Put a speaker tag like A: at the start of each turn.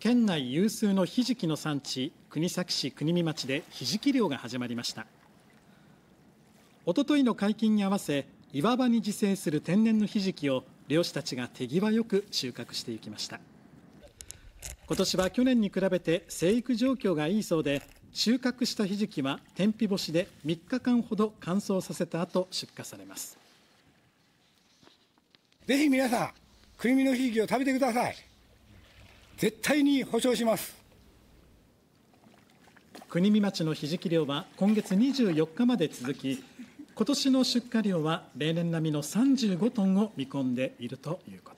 A: 県内有数のひじきの産地国東市国見町でひじき漁が始まりましたおとといの解禁に合わせ岩場に自生する天然のひじきを漁師たちが手際よく収穫していきました今年は去年に比べて生育状況がいいそうで収穫したひじきは天日干しで3日間ほど乾燥させた後出荷されますぜひ皆さん国見のひじきを食べてください絶対に保証します国見町のひじき漁は今月24日まで続き今年の出荷量は例年並みの35トンを見込んでいるということ